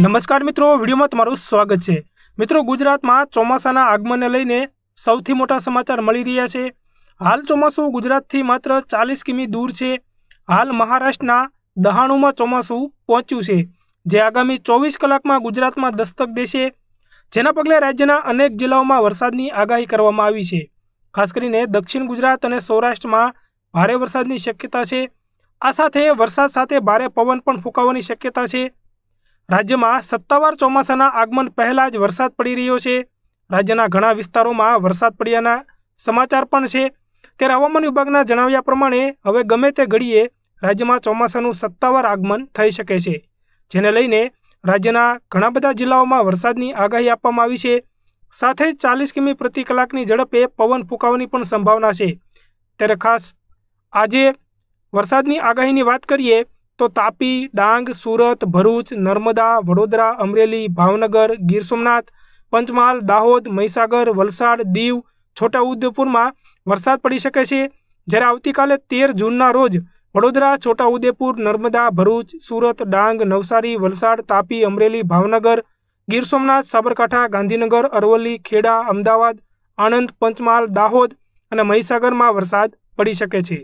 નમસ્કાર મિત્રો વિડીયોમાં તમારું સ્વાગત છે મિત્રો ગુજરાતમાં ચોમાસાના આગમનને લઈને સૌથી મોટા સમાચાર મળી રહ્યા છે હાલ ચોમાસું ગુજરાતથી માત્ર ચાલીસ કિમી દૂર છે હાલ મહારાષ્ટ્રના દહાણુમાં ચોમાસું પહોંચ્યું છે જે આગામી ચોવીસ કલાકમાં ગુજરાતમાં દસ્તક દેશે જેના પગલે રાજ્યના અનેક જિલ્લાઓમાં વરસાદની આગાહી કરવામાં આવી છે ખાસ કરીને દક્ષિણ ગુજરાત અને સૌરાષ્ટ્રમાં ભારે વરસાદની શક્યતા છે આ સાથે વરસાદ સાથે ભારે પવન પણ ફૂંકાવાની શક્યતા છે રાજ્યમાં સત્તાવાર ચોમાસાના આગમન પહેલાં જ વરસાદ પડી રહ્યો છે રાજ્યના ઘણા વિસ્તારોમાં વરસાદ પડ્યાના સમાચાર પણ છે ત્યારે હવામાન વિભાગના જણાવ્યા પ્રમાણે હવે ગમે તે ઘડીએ રાજ્યમાં ચોમાસાનું સત્તાવાર આગમન થઈ શકે છે જેને લઈને રાજ્યના ઘણા બધા જિલ્લાઓમાં વરસાદની આગાહી આપવામાં આવી છે સાથે જ ચાલીસ કિમી પ્રતિ કલાકની ઝડપે પવન ફૂંકાવાની પણ સંભાવના છે ત્યારે ખાસ આજે વરસાદની આગાહીની વાત કરીએ તો તાપી ડાંગ સુરત ભરૂચ નર્મદા વડોદરા અમરેલી ભાવનગર ગીર સોમનાથ પંચમહાલ દાહોદ મહીસાગર વલસાડ દીવ છોટાઉદેપુરમાં વરસાદ પડી શકે છે જ્યારે આવતીકાલે તેર જૂનના રોજ વડોદરા છોટાઉદેપુર નર્મદા ભરૂચ સુરત ડાંગ નવસારી વલસાડ તાપી અમરેલી ભાવનગર ગીર સોમનાથ સાબરકાંઠા ગાંધીનગર અરવલ્લી ખેડા અમદાવાદ આણંદ પંચમહાલ દાહોદ અને મહીસાગરમાં વરસાદ પડી શકે છે